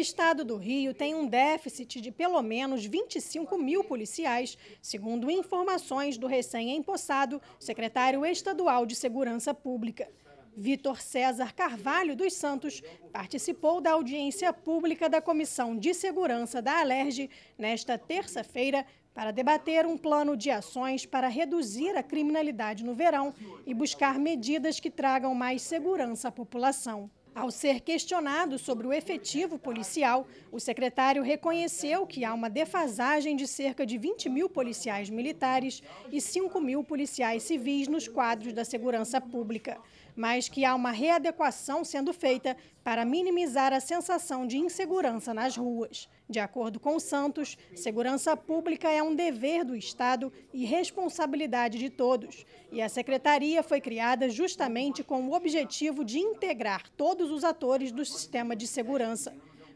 estado do Rio tem um déficit de pelo menos 25 mil policiais, segundo informações do recém-empossado secretário estadual de Segurança Pública. Vitor César Carvalho dos Santos participou da audiência pública da Comissão de Segurança da Alerj nesta terça-feira para debater um plano de ações para reduzir a criminalidade no verão e buscar medidas que tragam mais segurança à população. Ao ser questionado sobre o efetivo policial, o secretário reconheceu que há uma defasagem de cerca de 20 mil policiais militares e 5 mil policiais civis nos quadros da segurança pública mas que há uma readequação sendo feita para minimizar a sensação de insegurança nas ruas. De acordo com Santos, segurança pública é um dever do Estado e responsabilidade de todos. E a secretaria foi criada justamente com o objetivo de integrar todos os atores do sistema de segurança.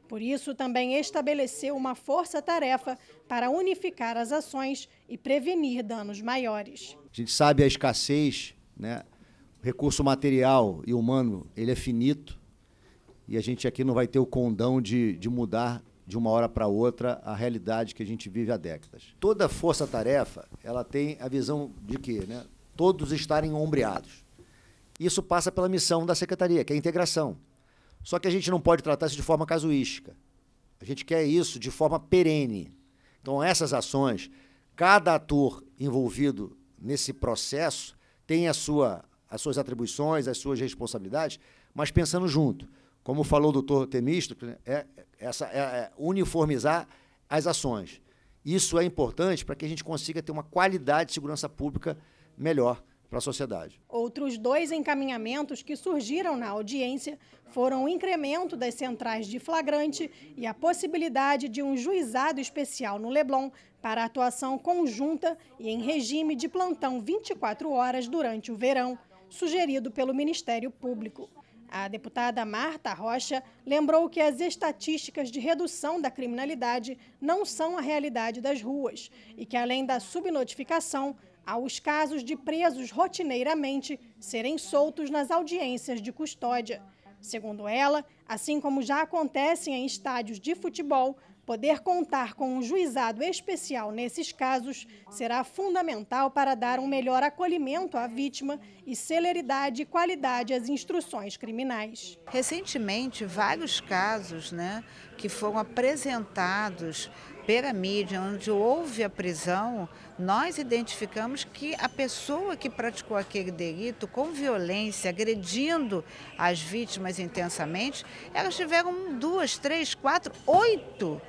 Por isso, também estabeleceu uma força-tarefa para unificar as ações e prevenir danos maiores. A gente sabe a escassez né, recurso material e humano ele é finito e a gente aqui não vai ter o condão de, de mudar de uma hora para outra a realidade que a gente vive há décadas. Toda força-tarefa ela tem a visão de que né, todos estarem ombreados. Isso passa pela missão da secretaria, que é a integração. Só que a gente não pode tratar isso de forma casuística. A gente quer isso de forma perene. Então, essas ações, cada ator envolvido nesse processo tem a sua as suas atribuições, as suas responsabilidades, mas pensando junto. Como falou o doutor Temístocles, né, é, é, essa, é, é uniformizar as ações. Isso é importante para que a gente consiga ter uma qualidade de segurança pública melhor para a sociedade. Outros dois encaminhamentos que surgiram na audiência foram o incremento das centrais de flagrante e a possibilidade de um juizado especial no Leblon para atuação conjunta e em regime de plantão 24 horas durante o verão sugerido pelo Ministério Público. A deputada Marta Rocha lembrou que as estatísticas de redução da criminalidade não são a realidade das ruas e que, além da subnotificação, há os casos de presos rotineiramente serem soltos nas audiências de custódia. Segundo ela, assim como já acontecem em estádios de futebol, Poder contar com um juizado especial nesses casos será fundamental para dar um melhor acolhimento à vítima e celeridade e qualidade às instruções criminais. Recentemente, vários casos né, que foram apresentados pela mídia, onde houve a prisão, nós identificamos que a pessoa que praticou aquele delito com violência, agredindo as vítimas intensamente, elas tiveram duas, três, quatro, oito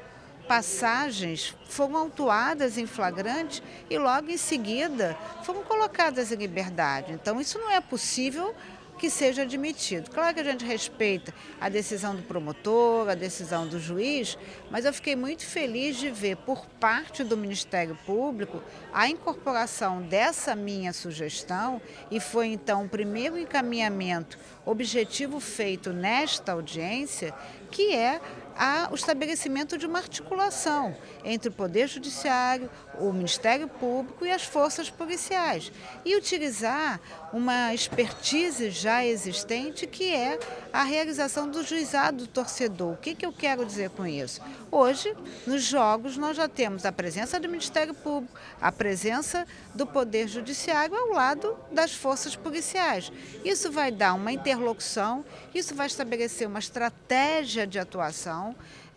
passagens foram autuadas em flagrante e logo em seguida foram colocadas em liberdade. Então isso não é possível que seja admitido. Claro que a gente respeita a decisão do promotor, a decisão do juiz, mas eu fiquei muito feliz de ver por parte do Ministério Público a incorporação dessa minha sugestão e foi então o primeiro encaminhamento objetivo feito nesta audiência, que é há o estabelecimento de uma articulação entre o Poder Judiciário, o Ministério Público e as forças policiais. E utilizar uma expertise já existente, que é a realização do juizado do torcedor. O que, que eu quero dizer com isso? Hoje, nos jogos, nós já temos a presença do Ministério Público, a presença do Poder Judiciário ao lado das forças policiais. Isso vai dar uma interlocução, isso vai estabelecer uma estratégia de atuação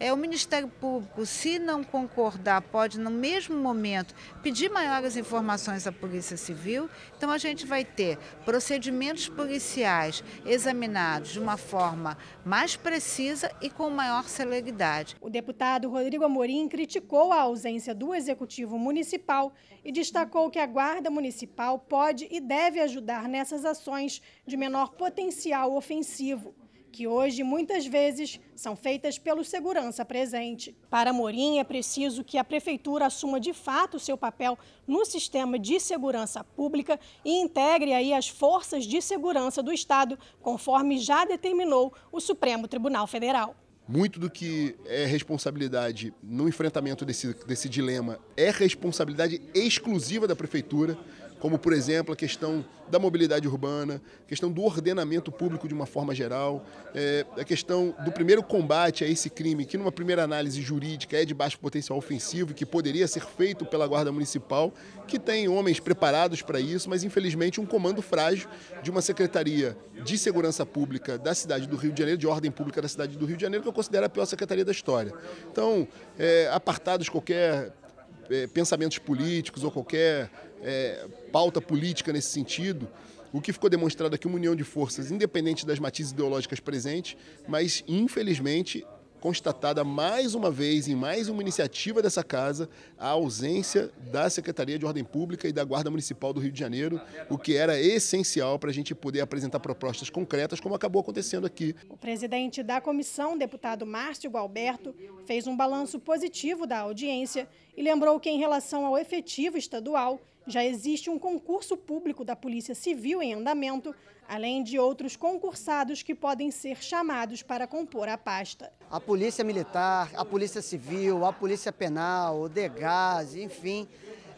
é, o Ministério Público, se não concordar, pode, no mesmo momento, pedir maiores informações à Polícia Civil. Então, a gente vai ter procedimentos policiais examinados de uma forma mais precisa e com maior celeridade. O deputado Rodrigo Amorim criticou a ausência do Executivo Municipal e destacou que a Guarda Municipal pode e deve ajudar nessas ações de menor potencial ofensivo que hoje muitas vezes são feitas pelo segurança presente. Para Morim, é preciso que a Prefeitura assuma de fato o seu papel no sistema de segurança pública e integre aí as forças de segurança do Estado, conforme já determinou o Supremo Tribunal Federal. Muito do que é responsabilidade no enfrentamento desse, desse dilema é responsabilidade exclusiva da Prefeitura como por exemplo a questão da mobilidade urbana, a questão do ordenamento público de uma forma geral, é, a questão do primeiro combate a esse crime, que numa primeira análise jurídica é de baixo potencial ofensivo, e que poderia ser feito pela Guarda Municipal, que tem homens preparados para isso, mas infelizmente um comando frágil de uma Secretaria de Segurança Pública da cidade do Rio de Janeiro, de Ordem Pública da cidade do Rio de Janeiro, que eu considero a pior secretaria da história. Então, é, apartados qualquer eh, pensamentos políticos ou qualquer é, pauta política nesse sentido. O que ficou demonstrado aqui é uma união de forças, independente das matizes ideológicas presentes, mas infelizmente constatada mais uma vez, em mais uma iniciativa dessa casa, a ausência da Secretaria de Ordem Pública e da Guarda Municipal do Rio de Janeiro, o que era essencial para a gente poder apresentar propostas concretas, como acabou acontecendo aqui. O presidente da comissão, deputado Márcio Gualberto, fez um balanço positivo da audiência e lembrou que, em relação ao efetivo estadual, já existe um concurso público da Polícia Civil em andamento, além de outros concursados que podem ser chamados para compor a pasta. A Polícia Militar, a Polícia Civil, a Polícia Penal, o DEGAS, enfim,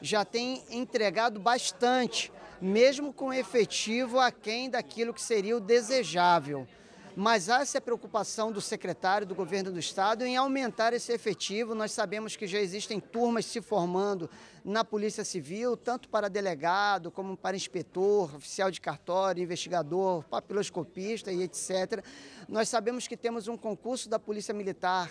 já tem entregado bastante, mesmo com efetivo aquém daquilo que seria o desejável mas há essa preocupação do secretário do governo do estado em aumentar esse efetivo. Nós sabemos que já existem turmas se formando na Polícia Civil, tanto para delegado, como para inspetor, oficial de cartório, investigador, papiloscopista e etc. Nós sabemos que temos um concurso da Polícia Militar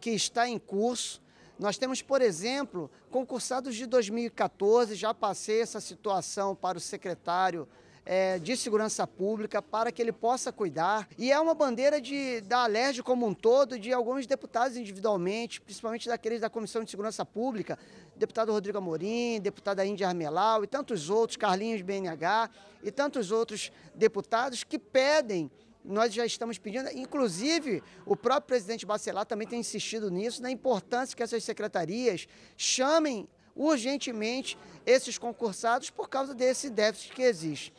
que está em curso. Nós temos, por exemplo, concursados de 2014, já passei essa situação para o secretário é, de segurança pública para que ele possa cuidar. E é uma bandeira de, da Alerj como um todo, de alguns deputados individualmente, principalmente daqueles da Comissão de Segurança Pública, deputado Rodrigo Amorim, deputada Índia Armelau e tantos outros, Carlinhos BNH e tantos outros deputados que pedem nós já estamos pedindo, inclusive o próprio presidente Bacelar também tem insistido nisso, na importância que essas secretarias chamem urgentemente esses concursados por causa desse déficit que existe.